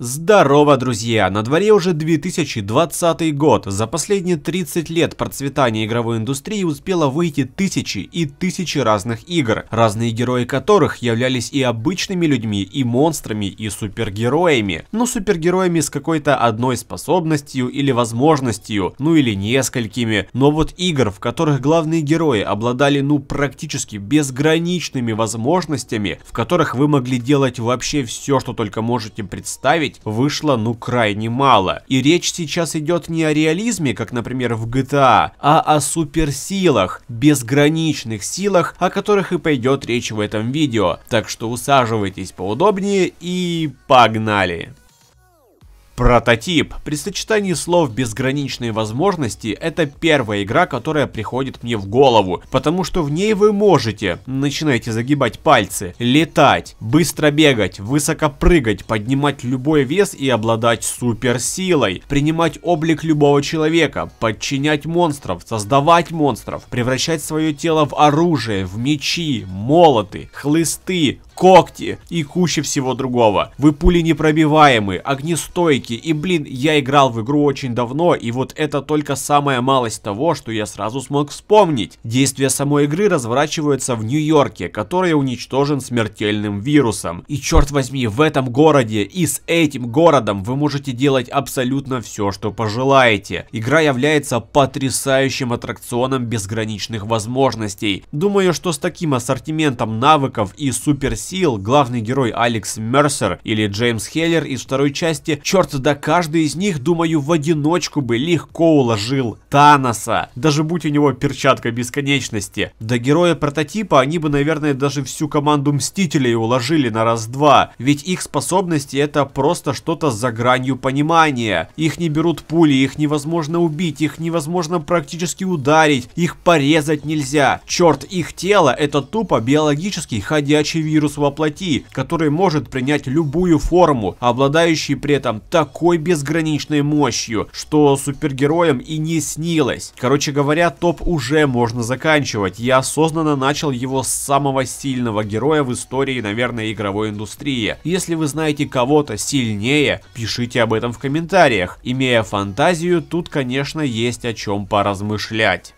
Здорово, друзья! На дворе уже 2020 год. За последние 30 лет процветание игровой индустрии успело выйти тысячи и тысячи разных игр, разные герои которых являлись и обычными людьми, и монстрами, и супергероями. Но ну, супергероями с какой-то одной способностью или возможностью, ну или несколькими. Но вот игр, в которых главные герои обладали ну практически безграничными возможностями, в которых вы могли делать вообще все, что только можете представить, представить, вышло ну крайне мало. И речь сейчас идет не о реализме, как, например, в GTA, а о суперсилах, безграничных силах, о которых и пойдет речь в этом видео. Так что усаживайтесь поудобнее и погнали! Прототип. При сочетании слов «безграничные возможности» это первая игра, которая приходит мне в голову, потому что в ней вы можете, начинаете загибать пальцы, летать, быстро бегать, высоко прыгать, поднимать любой вес и обладать суперсилой, принимать облик любого человека, подчинять монстров, создавать монстров, превращать свое тело в оружие, в мечи, молоты, хлысты, когти и куча всего другого. Вы пули непробиваемы, огнестойки, мультики. И, блин, я играл в игру очень давно, и вот это только самая малость того, что я сразу смог вспомнить. Действие самой игры разворачивается в Нью-Йорке, который уничтожен смертельным вирусом. И черт возьми, в этом городе и с этим городом вы можете делать абсолютно все, что пожелаете. Игра является потрясающим аттракционом безграничных возможностей. Думаю, что с таким ассортиментом навыков и суперсил главный герой Алекс Мерсер или Джеймс Хеллер из второй части, черт да каждый из них, думаю, в одиночку бы легко уложил Таноса, даже будь у него перчатка бесконечности. До героя прототипа они бы, наверное, даже всю команду Мстителей уложили на раз-два, ведь их способности это просто что-то за гранью понимания. Их не берут пули, их невозможно убить, их невозможно практически ударить, их порезать нельзя. Черт, их тело это тупо биологический ходячий вирус во плоти, который может принять любую форму, обладающий при этом так такой безграничной мощью, что супергероям и не снилось. Короче говоря, топ уже можно заканчивать. Я осознанно начал его с самого сильного героя в истории, наверное, игровой индустрии. Если вы знаете кого-то сильнее, пишите об этом в комментариях. Имея фантазию, тут, конечно, есть о чем поразмышлять.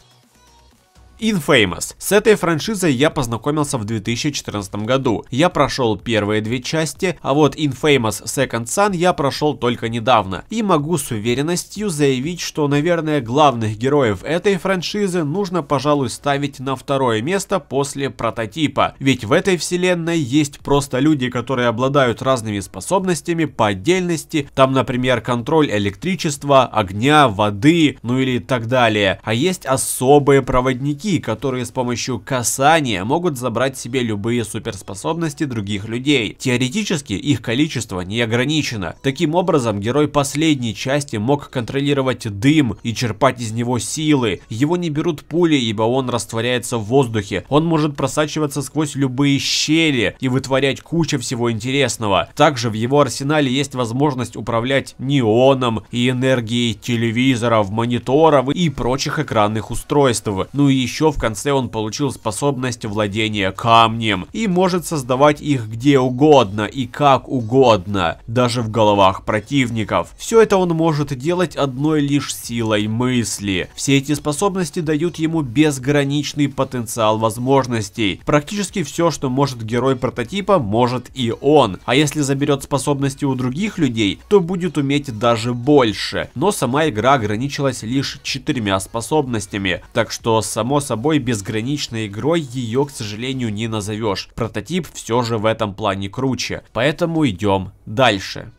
Infamous. С этой франшизой я познакомился в 2014 году. Я прошел первые две части, а вот Infamous Second Son я прошел только недавно. И могу с уверенностью заявить, что, наверное, главных героев этой франшизы нужно, пожалуй, ставить на второе место после прототипа. Ведь в этой вселенной есть просто люди, которые обладают разными способностями по отдельности. Там, например, контроль электричества, огня, воды, ну или так далее. А есть особые проводники игроки, которые с помощью касания могут забрать себе любые суперспособности других людей. Теоретически их количество не ограничено. Таким образом, герой последней части мог контролировать дым и черпать из него силы. Его не берут пули, ибо он растворяется в воздухе. Он может просачиваться сквозь любые щели и вытворять кучу всего интересного. Также в его арсенале есть возможность управлять неоном и энергией телевизоров, мониторов и прочих экранных устройств. Ну и еще еще в конце он получил способность владения камнем и может создавать их где угодно и как угодно, даже в головах противников. Все это он может делать одной лишь силой мысли. Все эти способности дают ему безграничный потенциал возможностей. Практически все, что может герой прототипа, может и он. А если заберет способности у других людей, то будет уметь даже больше. Но сама игра ограничилась лишь четырьмя способностями, так что само собой безграничной игрой ее, к сожалению, не назовешь. Прототип все же в этом плане круче. Поэтому идем дальше.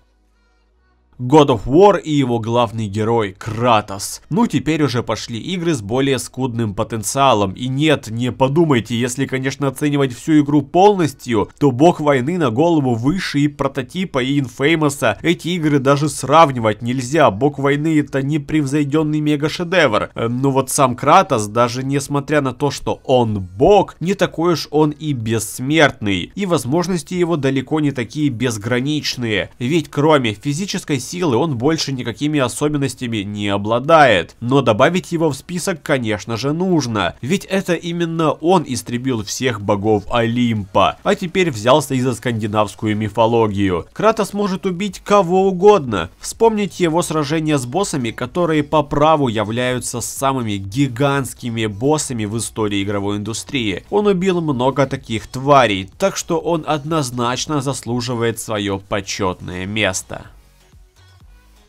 God of War и его главный герой Кратос. Ну теперь уже пошли игры с более скудным потенциалом. И нет, не подумайте, если конечно оценивать всю игру полностью, то бог войны на голову выше и прототипа, и инфеймоса. Эти игры даже сравнивать нельзя, бог войны это непревзойденный мега-шедевр. Э, но вот сам Кратос, даже несмотря на то, что он бог, не такой уж он и бессмертный. И возможности его далеко не такие безграничные. Ведь кроме физической силы он больше никакими особенностями не обладает. Но добавить его в список, конечно же, нужно. Ведь это именно он истребил всех богов Олимпа. А теперь взялся и за скандинавскую мифологию. Кратос может убить кого угодно. Вспомнить его сражение с боссами, которые по праву являются самыми гигантскими боссами в истории игровой индустрии. Он убил много таких тварей, так что он однозначно заслуживает свое почетное место.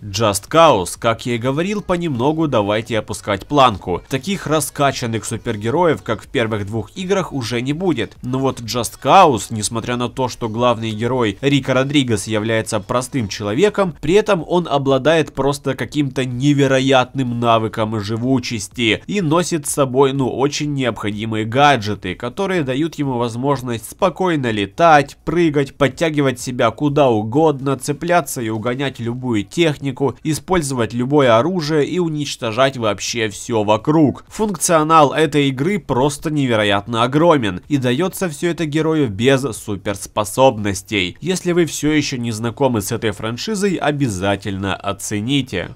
Just Cause, как я и говорил, понемногу давайте опускать планку. Таких раскачанных супергероев, как в первых двух играх, уже не будет. Но вот Just Cause, несмотря на то, что главный герой Рика Родригес является простым человеком, при этом он обладает просто каким-то невероятным навыком живучести и носит с собой, ну, очень необходимые гаджеты, которые дают ему возможность спокойно летать, прыгать, подтягивать себя куда угодно, цепляться и угонять любую технику, технику, использовать любое оружие и уничтожать вообще все вокруг. Функционал этой игры просто невероятно огромен, и дается все это герою без суперспособностей. Если вы все еще не знакомы с этой франшизой, обязательно оцените.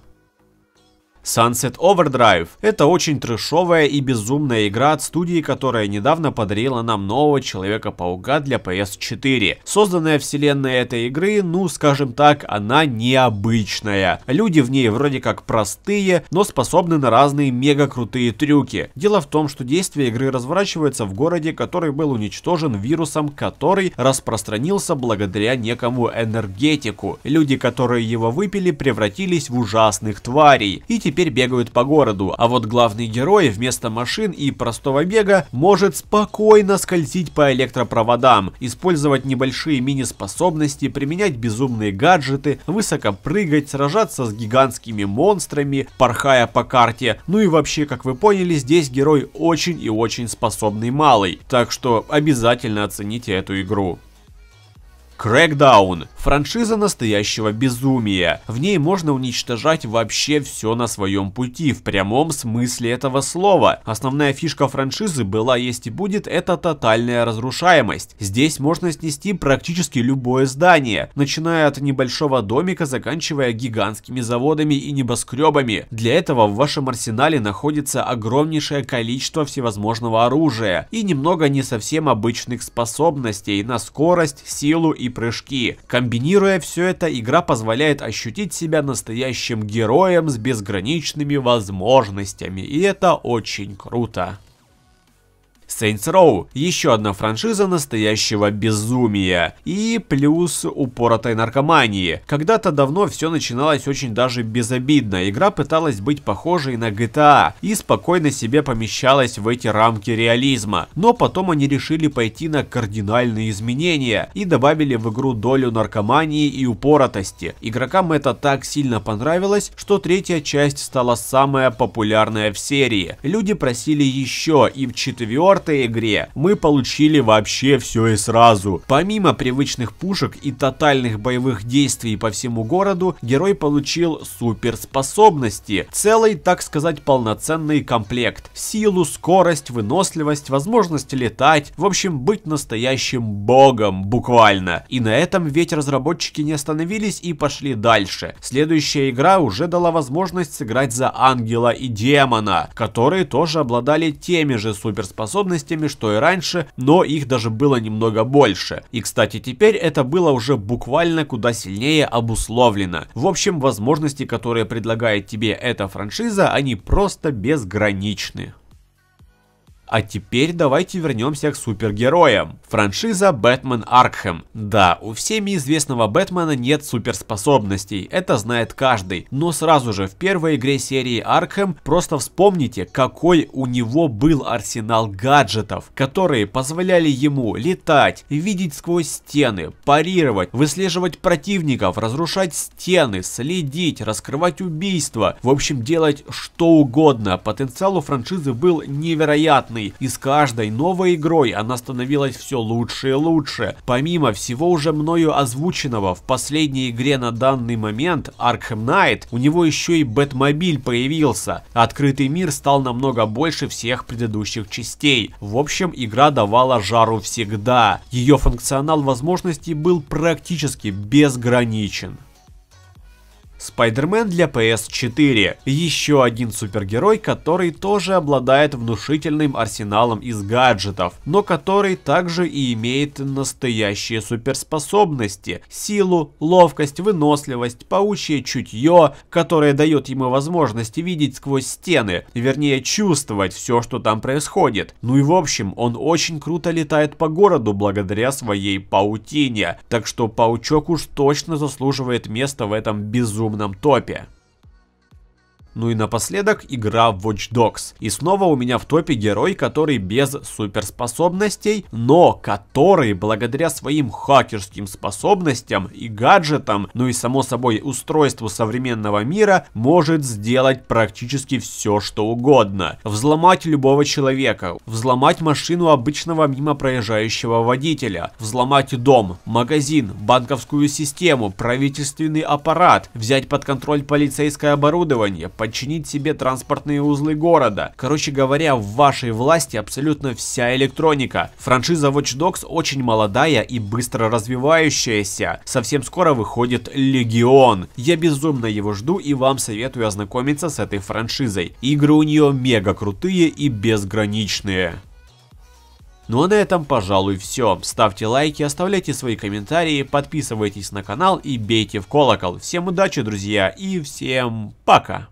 Sunset Overdrive – это очень трешовая и безумная игра от студии, которая недавно подарила нам нового Человека-паука для PS4. Созданная вселенная этой игры, ну скажем так, она необычная. Люди в ней вроде как простые, но способны на разные мега крутые трюки. Дело в том, что действие игры разворачивается в городе, который был уничтожен вирусом, который распространился благодаря некому энергетику. Люди, которые его выпили, превратились в ужасных тварей. И теперь теперь бегают по городу, а вот главный герой вместо машин и простого бега может спокойно скользить по электропроводам, использовать небольшие мини-способности, применять безумные гаджеты, высоко прыгать, сражаться с гигантскими монстрами, порхая по карте. Ну и вообще, как вы поняли, здесь герой очень и очень способный малый, так что обязательно оцените эту игру. Crackdown – франшиза настоящего безумия. В ней можно уничтожать вообще все на своем пути, в прямом смысле этого слова. Основная фишка франшизы была, есть и будет – это тотальная разрушаемость. Здесь можно снести практически любое здание, начиная от небольшого домика, заканчивая гигантскими заводами и небоскребами. Для этого в вашем арсенале находится огромнейшее количество всевозможного оружия и немного не совсем обычных способностей на скорость, силу и прыжки. Комбинируя все это, игра позволяет ощутить себя настоящим героем с безграничными возможностями, и это очень круто. Saints Row, еще одна франшиза настоящего безумия и плюс упоротой наркомании. Когда-то давно все начиналось очень даже безобидно, игра пыталась быть похожей на GTA и спокойно себе помещалась в эти рамки реализма, но потом они решили пойти на кардинальные изменения и добавили в игру долю наркомании и упоротости. Игрокам это так сильно понравилось, что третья часть стала самая популярная в серии. Люди просили еще и в четвертой четвертой игре мы получили вообще все и сразу. Помимо привычных пушек и тотальных боевых действий по всему городу, герой получил суперспособности. Целый, так сказать, полноценный комплект. Силу, скорость, выносливость, возможность летать. В общем, быть настоящим богом, буквально. И на этом ведь разработчики не остановились и пошли дальше. Следующая игра уже дала возможность сыграть за ангела и демона, которые тоже обладали теми же суперспособностями способностями, что и раньше, но их даже было немного больше. И, кстати, теперь это было уже буквально куда сильнее обусловлено. В общем, возможности, которые предлагает тебе эта франшиза, они просто безграничны. А теперь давайте вернемся к супергероям. Франшиза Бэтмен Аркхэм. Да, у всеми известного Бэтмена нет суперспособностей, это знает каждый. Но сразу же в первой игре серии Аркхэм просто вспомните, какой у него был арсенал гаджетов, которые позволяли ему летать, видеть сквозь стены, парировать, выслеживать противников, разрушать стены, следить, раскрывать убийства, в общем делать что угодно. Потенциал у франшизы был невероятный сложный, и с каждой новой игрой она становилась все лучше и лучше. Помимо всего уже мною озвученного, в последней игре на данный момент, Arkham Knight, у него еще и Бэтмобиль появился. Открытый мир стал намного больше всех предыдущих частей. В общем, игра давала жару всегда. Ее функционал возможностей был практически безграничен. Спайдермен для PS4. Еще один супергерой, который тоже обладает внушительным арсеналом из гаджетов, но который также и имеет настоящие суперспособности. Силу, ловкость, выносливость, паучье чутье, которое дает ему возможность видеть сквозь стены, вернее чувствовать все, что там происходит. Ну и в общем, он очень круто летает по городу благодаря своей паутине. Так что паучок уж точно заслуживает места в этом безумном безумном топе. Ну и напоследок игра Watch Dogs. И снова у меня в топе герой, который без суперспособностей, но который благодаря своим хакерским способностям и гаджетам, ну и само собой устройству современного мира, может сделать практически все что угодно. Взломать любого человека, взломать машину обычного мимо проезжающего водителя, взломать дом, магазин, банковскую систему, правительственный аппарат, взять под контроль полицейское оборудование, подчинить себе транспортные узлы города. Короче говоря, в вашей власти абсолютно вся электроника. Франшиза Watch Dogs очень молодая и быстро развивающаяся. Совсем скоро выходит Легион. Я безумно его жду и вам советую ознакомиться с этой франшизой. Игры у нее мега крутые и безграничные. Ну а на этом, пожалуй, все. Ставьте лайки, оставляйте свои комментарии, подписывайтесь на канал и бейте в колокол. Всем удачи, друзья, и всем пока!